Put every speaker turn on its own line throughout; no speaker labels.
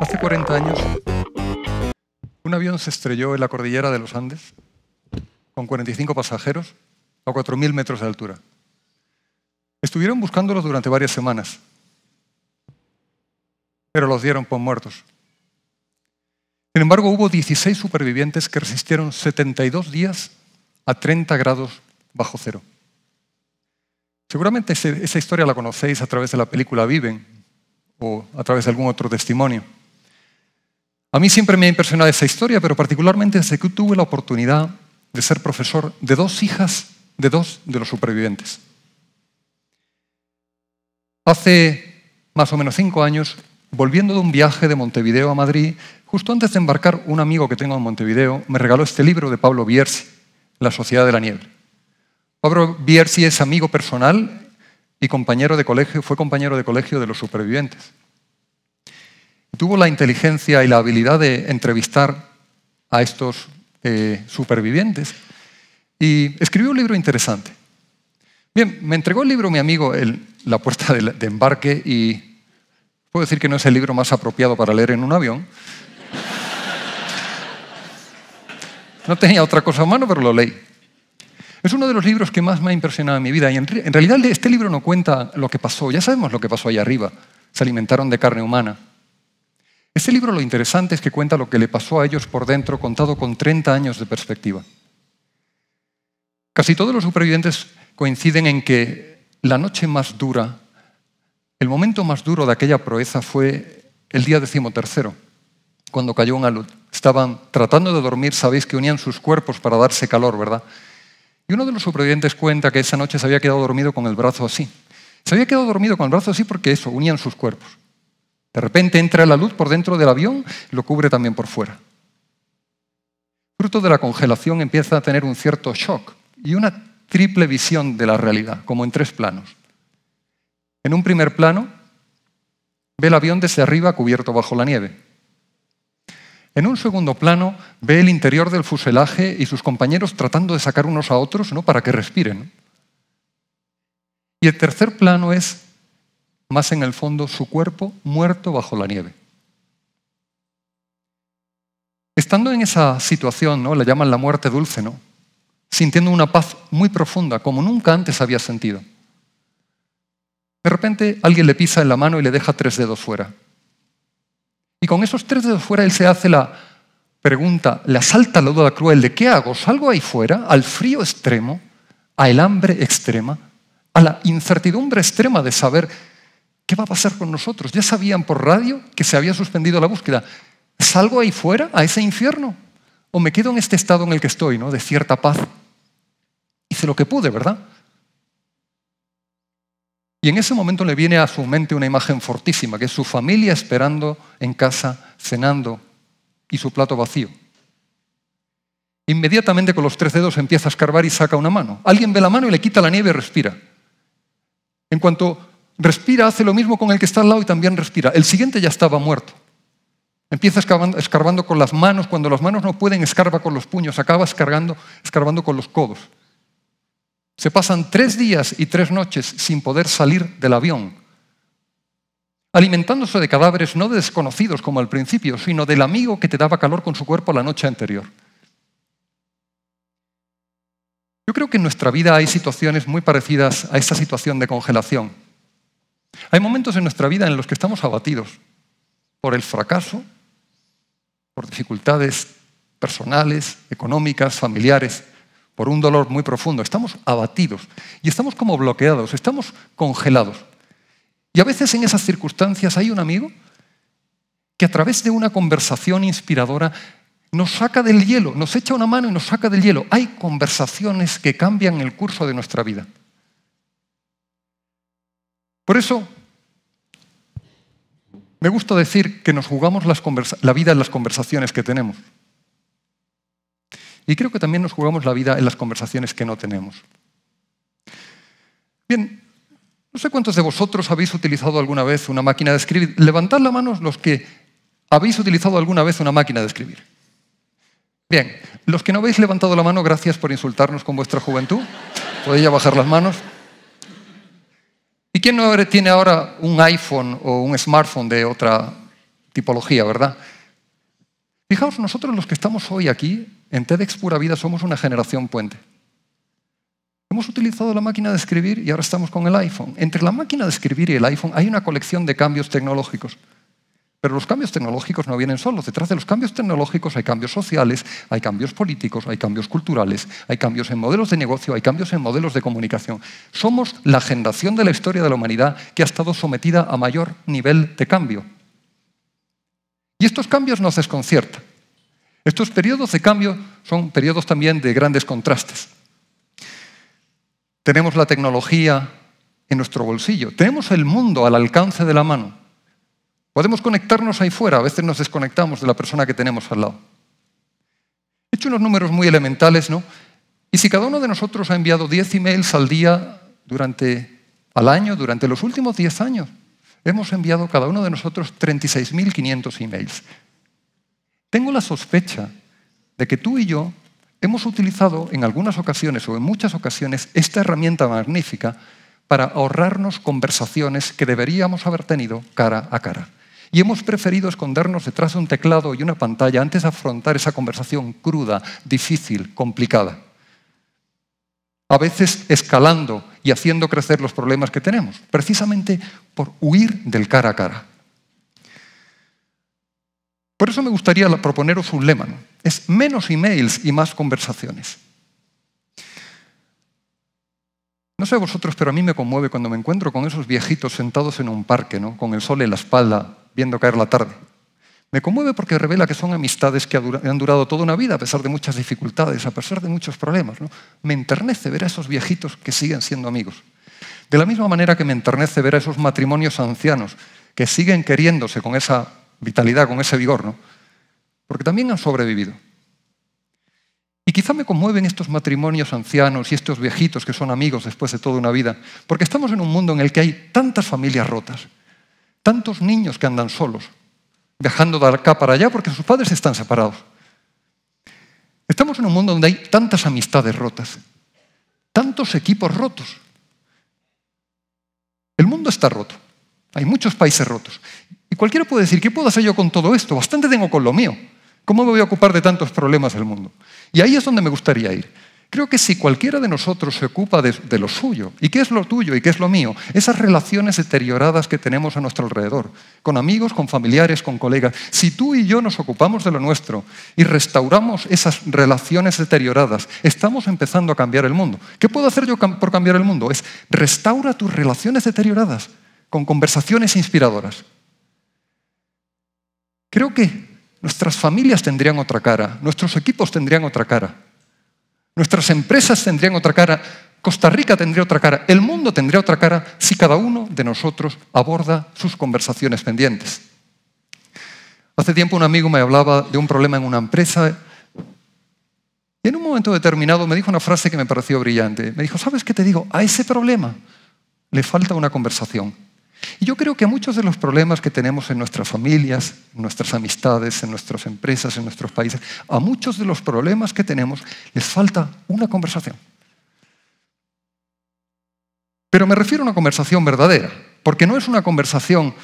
Hace 40 años, un avión se estrelló en la cordillera de los Andes con 45 pasajeros a 4.000 metros de altura. Estuvieron buscándolos durante varias semanas, pero los dieron por muertos. Sin embargo, hubo 16 supervivientes que resistieron 72 días a 30 grados bajo cero. Seguramente esa historia la conocéis a través de la película Viven o a través de algún otro testimonio. A mí siempre me ha impresionado esa historia, pero particularmente desde que tuve la oportunidad de ser profesor de dos hijas de dos de los supervivientes. Hace más o menos cinco años, volviendo de un viaje de Montevideo a Madrid, justo antes de embarcar, un amigo que tengo en Montevideo me regaló este libro de Pablo Bierzi, la Sociedad de la Nieve. Pablo Bierzi es amigo personal y compañero de colegio, fue compañero de colegio de los supervivientes. Tuvo la inteligencia y la habilidad de entrevistar a estos eh, supervivientes y escribió un libro interesante. Bien, me entregó el libro mi amigo en La puerta de, embarque y puedo decir que no es el libro más apropiado para leer en un avión, No tenía otra cosa a mano, pero lo leí. Es uno de los libros que más me ha impresionado en mi vida. Y en, realidad este libro no cuenta lo que pasó. Ya sabemos lo que pasó ahí arriba. Se alimentaron de carne humana. Este libro lo interesante es que cuenta lo que le pasó a ellos por dentro contado con 30 años de perspectiva. Casi todos los supervivientes coinciden en que la noche más dura, el momento más duro de aquella proeza fue el día decimotercero, cuando cayó un alud estaban tratando de dormir, sabéis que unían sus cuerpos para darse calor, ¿verdad? Y uno de los supervivientes cuenta que esa noche se había quedado dormido con el brazo así. Se había quedado dormido con el brazo así porque eso, unían sus cuerpos. De repente entra la luz por dentro del avión, y lo cubre también por fuera. Fruto de la congelación empieza a tener un cierto shock y una triple visión de la realidad, como en tres planos. En un primer plano, ve el avión desde arriba cubierto bajo la nieve. En un segundo plano ve el interior del fuselaje y sus compañeros tratando de sacar unos a otros ¿no? para que respiren. Y el tercer plano es, más en el fondo, su cuerpo muerto bajo la nieve. Estando en esa situación, ¿no? la llaman la muerte dulce, ¿no? sintiendo una paz muy profunda, como nunca antes había sentido. De repente alguien le pisa en la mano y le deja tres dedos fuera. Y con esos tres dedos fuera él se hace la pregunta, le asalta la duda cruel de qué hago, salgo ahí fuera, al frío extremo, al hambre extrema, a la incertidumbre extrema de saber qué va a pasar con nosotros. Ya sabían por radio que se había suspendido la búsqueda. ¿Salgo ahí fuera, a ese infierno? ¿O me quedo en este estado en el que estoy, ¿no? de cierta paz? Hice lo que pude, ¿verdad? Y en ese momento le viene a su mente una imagen fortísima, que es su familia esperando en casa, cenando, y su plato vacío. Inmediatamente con los tres dedos empieza a escarbar y saca una mano. Alguien ve la mano y le quita la nieve y respira. En cuanto respira, hace lo mismo con el que está al lado y también respira. El siguiente ya estaba muerto. Empieza escarbando, escarbando con las manos, cuando las manos no pueden, escarba con los puños, acaba escarbando con los codos. Se pasan tres días y tres noches sin poder salir del avión, alimentándose de cadáveres no desconocidos como al principio, sino del amigo que te daba calor con su cuerpo la noche anterior. Yo creo que en nuestra vida hay situaciones muy parecidas a esta situación de congelación. Hay momentos en nuestra vida en los que estamos abatidos por el fracaso, por dificultades personales, económicas, familiares por un dolor muy profundo, estamos abatidos y estamos como bloqueados, estamos congelados. Y a veces en esas circunstancias hay un amigo que a través de una conversación inspiradora nos saca del hielo, nos echa una mano y nos saca del hielo. Hay conversaciones que cambian el curso de nuestra vida. Por eso, me gusta decir que nos jugamos la vida en las conversaciones que tenemos. Y creo que también nos jugamos la vida en las conversaciones que no tenemos. Bien, no sé cuántos de vosotros habéis utilizado alguna vez una máquina de escribir. Levantad la mano los que habéis utilizado alguna vez una máquina de escribir. Bien, los que no habéis levantado la mano, gracias por insultarnos con vuestra juventud. Podéis ya bajar las manos. ¿Y quién no tiene ahora un iPhone o un smartphone de otra tipología, verdad? Fijaos, nosotros los que estamos hoy aquí, en TEDx Pura Vida, somos una generación puente. Hemos utilizado la máquina de escribir y ahora estamos con el iPhone. Entre la máquina de escribir y el iPhone hay una colección de cambios tecnológicos. Pero los cambios tecnológicos no vienen solos. Detrás de los cambios tecnológicos hay cambios sociales, hay cambios políticos, hay cambios culturales, hay cambios en modelos de negocio, hay cambios en modelos de comunicación. Somos la generación de la historia de la humanidad que ha estado sometida a mayor nivel de cambio. Y estos cambios nos desconciertan. Estos periodos de cambio son periodos también de grandes contrastes. Tenemos la tecnología en nuestro bolsillo, tenemos el mundo al alcance de la mano. Podemos conectarnos ahí fuera, a veces nos desconectamos de la persona que tenemos al lado. He hecho unos números muy elementales, ¿no? Y si cada uno de nosotros ha enviado 10 emails al día durante al año, durante los últimos 10 años, hemos enviado cada uno de nosotros 36.500 emails. Tengo la sospecha de que tú y yo hemos utilizado en algunas ocasiones o en muchas ocasiones esta herramienta magnífica para ahorrarnos conversaciones que deberíamos haber tenido cara a cara. Y hemos preferido escondernos detrás de un teclado y una pantalla antes de afrontar esa conversación cruda, difícil, complicada. A veces escalando y haciendo crecer los problemas que tenemos, precisamente por huir del cara a cara. Por eso me gustaría proponeros un lema. Es menos emails y más conversaciones. No sé vosotros, pero a mí me conmueve cuando me encuentro con esos viejitos sentados en un parque, ¿no? con el sol en la espalda, viendo caer la tarde. Me conmueve porque revela que son amistades que han durado toda una vida, a pesar de muchas dificultades, a pesar de muchos problemas. Me enternece ver a esos viejitos que siguen siendo amigos. De la misma manera que me enternece ver a esos matrimonios ancianos que siguen queriéndose con esa vitalidad, con ese vigor, ¿no? porque también han sobrevivido. Y quizá me conmueven estos matrimonios ancianos y estos viejitos que son amigos después de toda una vida, porque estamos en un mundo en el que hay tantas familias rotas, tantos niños que andan solos, viajando de acá para allá porque sus padres están separados. Estamos en un mundo donde hay tantas amistades rotas, tantos equipos rotos. El mundo está roto. Hay muchos países rotos. Y cualquiera puede decir, ¿qué puedo hacer yo con todo esto? Bastante tengo con lo mío. ¿Cómo me voy a ocupar de tantos problemas del mundo? Y ahí es donde me gustaría ir. Creo que si cualquiera de nosotros se ocupa de, lo suyo, ¿y qué es lo tuyo y qué es lo mío? Esas relaciones deterioradas que tenemos a nuestro alrededor, con amigos, con familiares, con colegas, si tú y yo nos ocupamos de lo nuestro y restauramos esas relaciones deterioradas, estamos empezando a cambiar el mundo. ¿Qué puedo hacer yo por cambiar el mundo? Es restaura tus relaciones deterioradas con conversaciones inspiradoras. Creo que nuestras familias tendrían otra cara, nuestros equipos tendrían otra cara. Nuestras empresas tendrían otra cara, Costa Rica tendría otra cara, el mundo tendría otra cara si cada uno de nosotros aborda sus conversaciones pendientes. Hace tiempo un amigo me hablaba de un problema en una empresa y en un momento determinado me dijo una frase que me pareció brillante. Me dijo, ¿sabes qué te digo? A ese problema le falta una conversación. Y yo creo que a muchos de los problemas que tenemos en nuestras familias, en nuestras amistades, en nuestras empresas, en nuestros países, a muchos de los problemas que tenemos les falta una conversación. Pero me refiero a una conversación verdadera, porque no es una conversación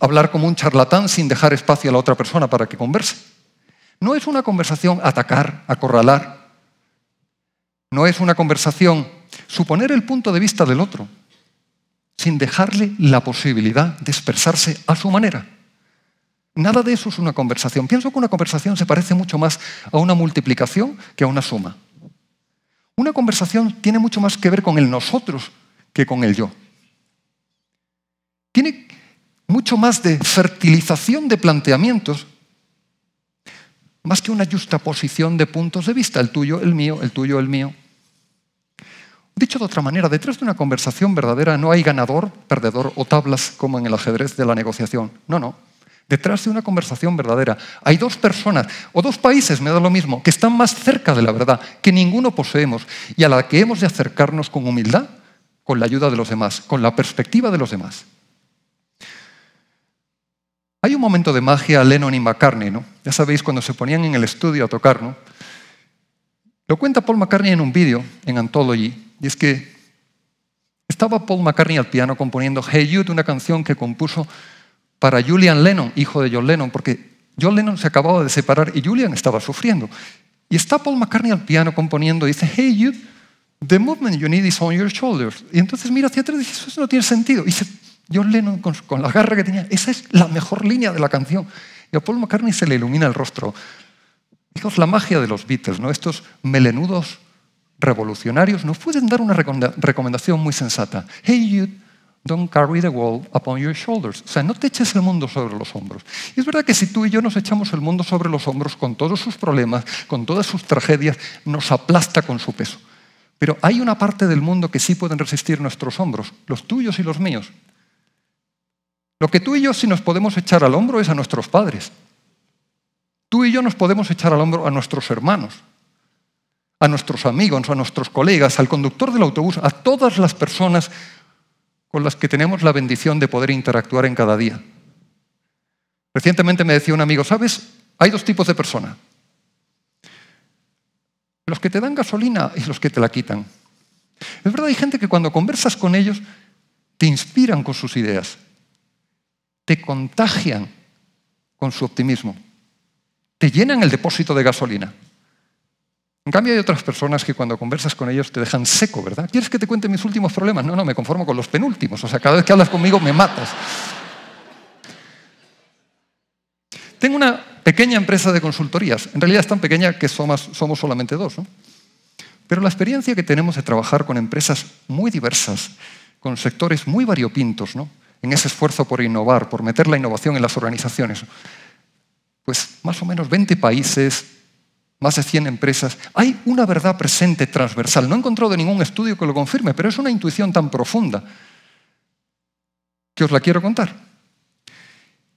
hablar como un charlatán sin dejar espacio a la otra persona para que converse. No es una conversación atacar, acorralar. No es una conversación suponer el punto de vista del otro, sin dejarle la posibilidad de expresarse a su manera. Nada de eso es una conversación. Pienso que una conversación se parece mucho más a una multiplicación que a una suma. Una conversación tiene mucho más que ver con el nosotros que con el yo. Tiene mucho más de fertilización de planteamientos, más que una posición de puntos de vista, el tuyo, el mío, el tuyo, el mío. Dicho de otra manera, detrás de una conversación verdadera no hay ganador, perdedor o tablas como en el ajedrez de la negociación. No, no. Detrás de una conversación verdadera hay dos personas o dos países, me da lo mismo, que están más cerca de la verdad, que ninguno poseemos y a la que hemos de acercarnos con humildad, con la ayuda de los demás, con la perspectiva de los demás. Hay un momento de magia Lennon y McCartney, ¿no? Ya sabéis, cuando se ponían en el estudio a tocar, ¿no? Lo cuenta Paul McCartney en un vídeo, en Anthology, y es que estaba Paul McCartney al piano componiendo Hey Jude, una canción que compuso para Julian Lennon, hijo de John Lennon, porque John Lennon se acababa de separar y Julian estaba sufriendo. Y está Paul McCartney al piano componiendo y dice, Hey Jude, the movement you need is on your shoulders. Y entonces mira hacia atrás y dice, eso no tiene sentido. Y dice, John Lennon con, la garra que tenía, esa es la mejor línea de la canción. Y a Paul McCartney se le ilumina el rostro. es la magia de los Beatles, ¿no? estos melenudos revolucionarios nos pueden dar una recomendación muy sensata. Hey, you, don't carry the world upon your shoulders. O sea, no te eches el mundo sobre los hombros. Y es verdad que si tú y yo nos echamos el mundo sobre los hombros con todos sus problemas, con todas sus tragedias, nos aplasta con su peso. Pero hay una parte del mundo que sí pueden resistir nuestros hombros, los tuyos y los míos. Lo que tú y yo sí nos podemos echar al hombro es a nuestros padres. Tú y yo nos podemos echar al hombro a nuestros hermanos, a nuestros amigos, a nuestros colegas, al conductor del autobús, a todas las personas con las que tenemos la bendición de poder interactuar en cada día. Recientemente me decía un amigo, ¿sabes? Hay dos tipos de personas. Los que te dan gasolina y los que te la quitan. Es verdad, hay gente que cuando conversas con ellos te inspiran con sus ideas, te contagian con su optimismo, te llenan el depósito de gasolina. En cambio, hay otras personas que cuando conversas con ellos te dejan seco, ¿verdad? ¿Quieres que te cuente mis últimos problemas? No, no, me conformo con los penúltimos. O sea, cada vez que hablas conmigo me matas. Tengo una pequeña empresa de consultorías. En realidad es tan pequeña que somos, solamente dos. ¿no? Pero la experiencia que tenemos de trabajar con empresas muy diversas, con sectores muy variopintos, ¿no? en ese esfuerzo por innovar, por meter la innovación en las organizaciones, pues más o menos 20 países, más de 100 empresas, hay una verdad presente transversal. No he encontrado ningún estudio que lo confirme, pero es una intuición tan profunda que os la quiero contar.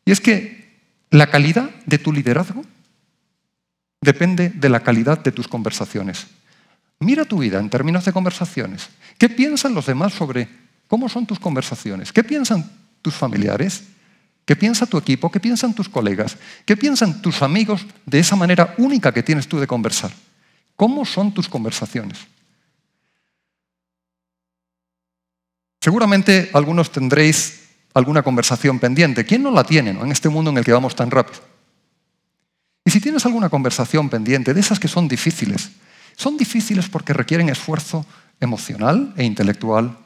Y es que la calidad de tu liderazgo depende de la calidad de tus conversaciones. Mira tu vida en términos de conversaciones. ¿Qué piensan los demás sobre cómo son tus conversaciones? ¿Qué piensan tus familiares? ¿Qué piensa tu equipo? ¿Qué piensan tus colegas? ¿Qué piensan tus amigos de esa manera única que tienes tú de conversar? ¿Cómo son tus conversaciones? Seguramente algunos tendréis alguna conversación pendiente. ¿Quién no la tiene en este mundo en el que vamos tan rápido? Y si tienes alguna conversación pendiente, de esas que son difíciles, son difíciles porque requieren esfuerzo emocional e intelectual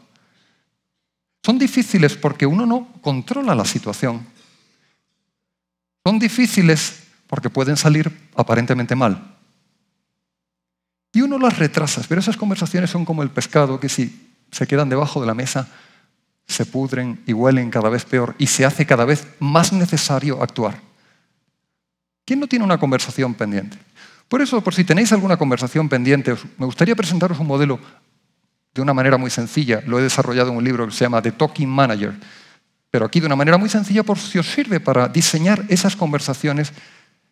son difíciles porque uno no controla la situación. Son difíciles porque pueden salir aparentemente mal. Y uno las retrasa, pero esas conversaciones son como el pescado que si se quedan debajo de la mesa, se pudren y huelen cada vez peor y se hace cada vez más necesario actuar. ¿Quién no tiene una conversación pendiente? Por eso, por si tenéis alguna conversación pendiente, me gustaría presentaros un modelo de una manera muy sencilla. Lo he desarrollado en un libro que se llama The Talking Manager. Pero aquí de una manera muy sencilla, por si os sirve para diseñar esas conversaciones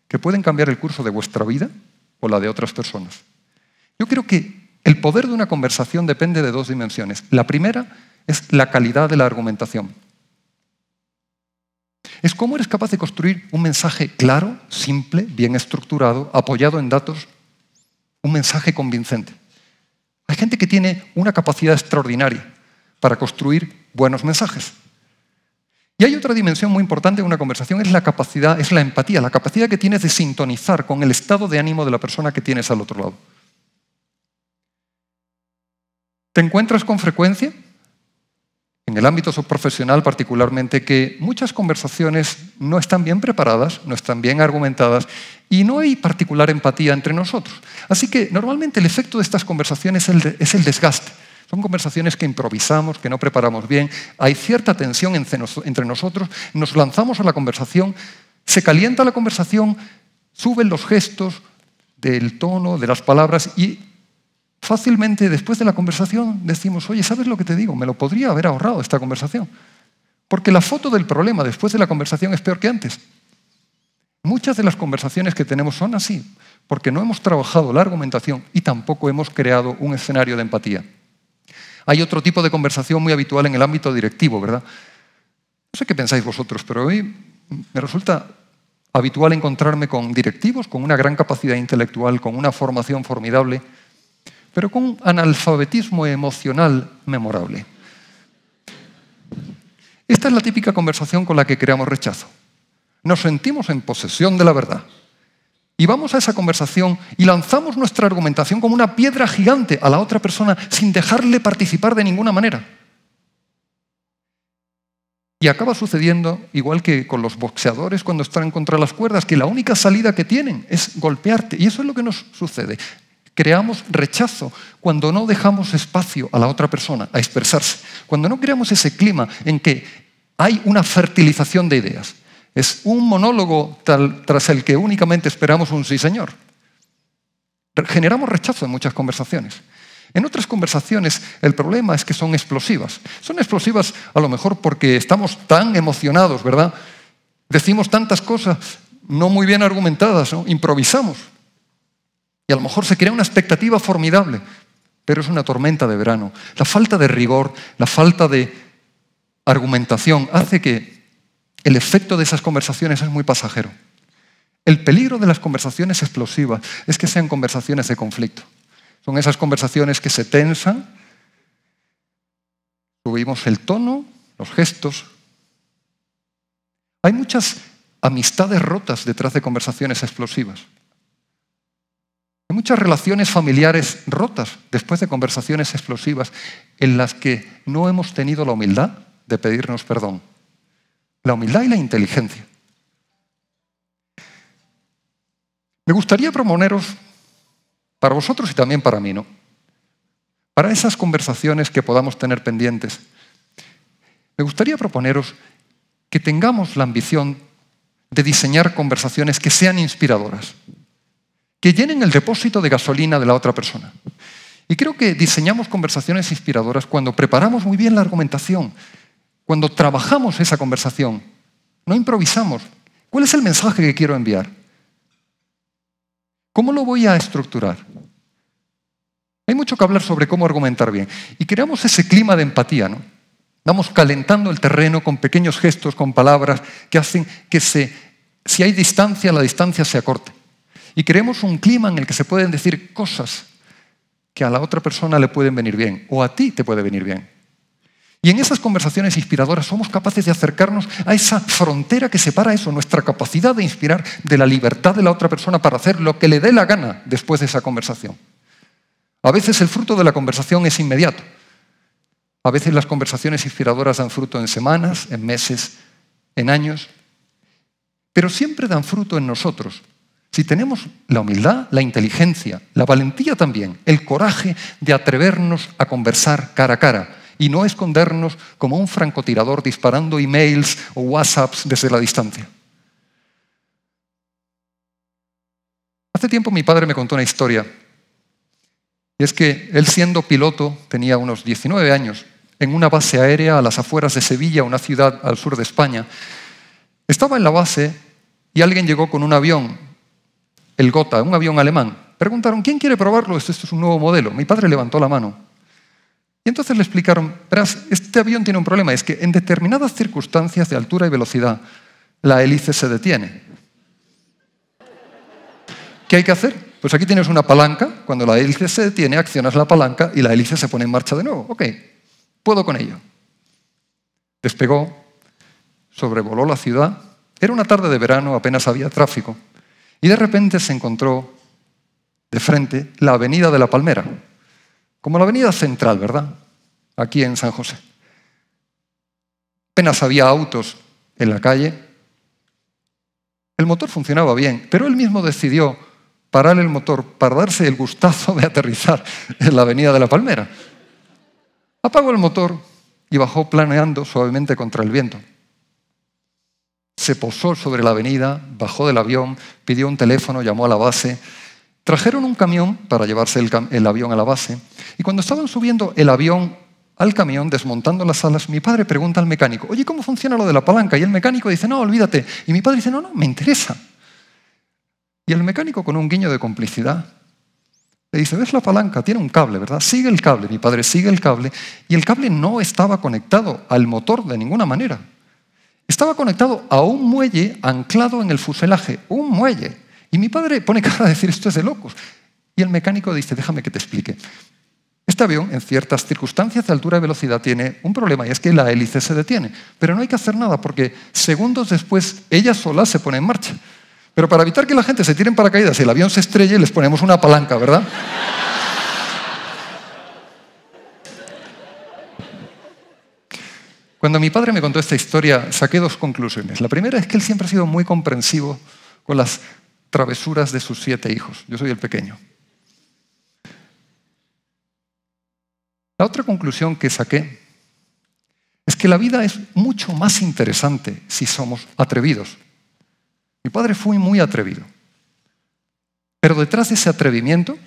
que pueden cambiar el curso de vuestra vida o la de otras personas. Yo creo que el poder de una conversación depende de dos dimensiones. La primera es la calidad de la argumentación. Es cómo eres capaz de construir un mensaje claro, simple, bien estructurado, apoyado en datos, un mensaje convincente. Hay gente que tiene una capacidad extraordinaria para construir buenos mensajes. Y hay otra dimensión muy importante en una conversación, es la capacidad, es la empatía, la capacidad que tienes de sintonizar con el estado de ánimo de la persona que tienes al otro lado. ¿Te encuentras con frecuencia en el ámbito subprofesional particularmente, que muchas conversaciones no están bien preparadas, no están bien argumentadas y no hay particular empatía entre nosotros. Así que normalmente el efecto de estas conversaciones es el desgaste. Son conversaciones que improvisamos, que no preparamos bien, hay cierta tensión entre nosotros, nos lanzamos a la conversación, se calienta la conversación, suben los gestos del tono, de las palabras y fácilmente después de la conversación decimos, oye, ¿sabes lo que te digo? Me lo podría haber ahorrado esta conversación. Porque la foto del problema después de la conversación es peor que antes. Muchas de las conversaciones que tenemos son así, porque no hemos trabajado la argumentación y tampoco hemos creado un escenario de empatía. Hay otro tipo de conversación muy habitual en el ámbito directivo, ¿verdad? No sé qué pensáis vosotros, pero hoy me resulta habitual encontrarme con directivos con una gran capacidad intelectual, con una formación formidable, pero con un analfabetismo emocional memorable. Esta es la típica conversación con la que creamos rechazo. Nos sentimos en posesión de la verdad. Y vamos a esa conversación y lanzamos nuestra argumentación como una piedra gigante a la otra persona sin dejarle participar de ninguna manera. Y acaba sucediendo, igual que con los boxeadores cuando están contra las cuerdas, que la única salida que tienen es golpearte. Y eso es lo que nos sucede creamos rechazo, cuando no dejamos espacio a la otra persona a expresarse, cuando no creamos ese clima en que hay una fertilización de ideas. Es un monólogo tras el que únicamente esperamos un sí señor. Generamos rechazo en muchas conversaciones. En otras conversaciones el problema es que son explosivas. Son explosivas a lo mejor porque estamos tan emocionados, ¿verdad? Decimos tantas cosas no muy bien argumentadas, ¿no? Improvisamos. Y a lo mejor se crea una expectativa formidable, pero es una tormenta de verano. La falta de rigor, la falta de argumentación hace que el efecto de esas conversaciones es muy pasajero. El peligro de las conversaciones explosivas es que sean conversaciones de conflicto. Son esas conversaciones que se tensan, subimos el tono, los gestos. Hay muchas amistades rotas detrás de conversaciones explosivas. Hay muchas relaciones familiares rotas después de conversaciones explosivas en las que no hemos tenido la humildad de pedirnos perdón. La humildad y la inteligencia. Me gustaría proponeros, para vosotros y también para mí, ¿no? Para esas conversaciones que podamos tener pendientes, me gustaría proponeros que tengamos la ambición de diseñar conversaciones que sean inspiradoras, que llenen el depósito de gasolina de la otra persona. Y creo que diseñamos conversaciones inspiradoras cuando preparamos muy bien la argumentación, cuando trabajamos esa conversación, no improvisamos. ¿Cuál es el mensaje que quiero enviar? ¿Cómo lo voy a estructurar? Hay mucho que hablar sobre cómo argumentar bien. Y creamos ese clima de empatía, ¿no? Vamos calentando el terreno con pequeños gestos, con palabras que hacen que si hay distancia, la distancia se acorte. Y creemos un clima en el que se pueden decir cosas que a la otra persona le pueden venir bien o a ti te puede venir bien. Y en esas conversaciones inspiradoras somos capaces de acercarnos a esa frontera que separa eso, nuestra capacidad de inspirar de la libertad de la otra persona para hacer lo que le dé la gana después de esa conversación. A veces el fruto de la conversación es inmediato. A veces las conversaciones inspiradoras dan fruto en semanas, en meses, en años, pero siempre dan fruto en nosotros, si tenemos la humildad, la inteligencia, la valentía también, el coraje de atrevernos a conversar cara a cara y no escondernos como un francotirador disparando emails o WhatsApps desde la distancia. Hace tiempo mi padre me contó una historia. Y es que él siendo piloto, tenía unos 19 años, en una base aérea a las afueras de Sevilla, una ciudad al sur de España, estaba en la base y alguien llegó con un avión el Gotha, un avión alemán. Preguntaron, ¿quién quiere probarlo? Este es un nuevo modelo. Mi padre levantó la mano. Y entonces le explicaron, verás, este avión tiene un problema, es que en determinadas circunstancias de altura y velocidad, la hélice se detiene. ¿Qué hay que hacer? Pues aquí tienes una palanca, cuando la hélice se detiene, accionas la palanca y la hélice se pone en marcha de nuevo. Ok, puedo con ello. Despegó, sobrevoló la ciudad. Era una tarde de verano, apenas había tráfico. Y de repente se encontró de frente la Avenida de la Palmera, como la Avenida Central, ¿verdad? Aquí en San José. Apenas había autos en la calle. El motor funcionaba bien, pero él mismo decidió parar el motor para darse el gustazo de aterrizar en la Avenida de la Palmera. Apagó el motor y bajó planeando suavemente contra el viento se posó sobre la avenida, bajó del avión, pidió un teléfono, llamó a la base. Trajeron un camión para llevarse el, avión a la base y cuando estaban subiendo el avión al camión, desmontando las alas, mi padre pregunta al mecánico, oye, ¿cómo funciona lo de la palanca? Y el mecánico dice, no, olvídate. Y mi padre dice, no, no, me interesa. Y el mecánico, con un guiño de complicidad, le dice, ¿ves la palanca? Tiene un cable, ¿verdad? Sigue el cable. Mi padre sigue el cable y el cable no estaba conectado al motor de ninguna manera. Estaba conectado a un muelle anclado en el fuselaje, un muelle. Y mi padre pone cara a decir, esto es de locos. Y el mecánico dice, déjame que te explique. Este avión, en ciertas circunstancias de altura y velocidad, tiene un problema y es que la hélice se detiene. Pero no hay que hacer nada porque segundos después ella sola se pone en marcha. Pero para evitar que la gente se tire en paracaídas y el avión se estrelle, les ponemos una palanca, ¿verdad? Cuando mi padre me contó esta historia, saqué dos conclusiones. La primera es que él siempre ha sido muy comprensivo con las travesuras de sus siete hijos. Yo soy el pequeño. La otra conclusión que saqué es que la vida es mucho más interesante si somos atrevidos. Mi padre fue muy atrevido. Pero detrás de ese atrevimiento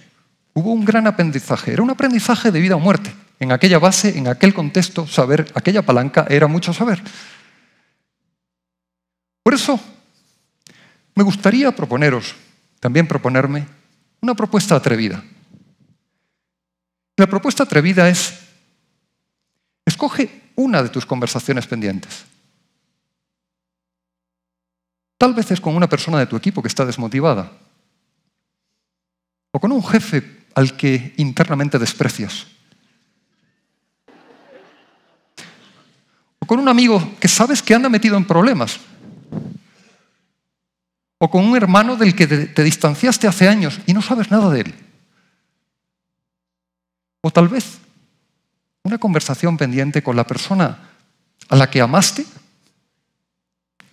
hubo un gran aprendizaje. Era un aprendizaje de vida o muerte en aquella base, en aquel contexto, saber, aquella palanca era mucho saber. Por eso, me gustaría proponeros, también proponerme, una propuesta atrevida. La propuesta atrevida es, escoge una de tus conversaciones pendientes. Tal vez es con una persona de tu equipo que está desmotivada, o con un jefe al que internamente desprecias, O con un amigo que sabes que anda metido en problemas. O con un hermano del que te distanciaste hace años y no sabes nada de él. O tal vez una conversación pendiente con la persona a la que amaste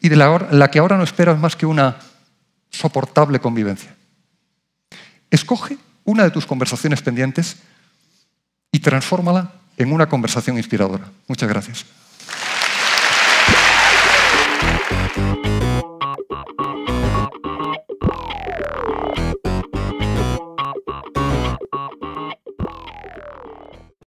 y de la, que ahora no esperas más que una soportable convivencia. Escoge una de tus conversaciones pendientes y transfórmala en una conversación inspiradora. Muchas gracias. Thank you.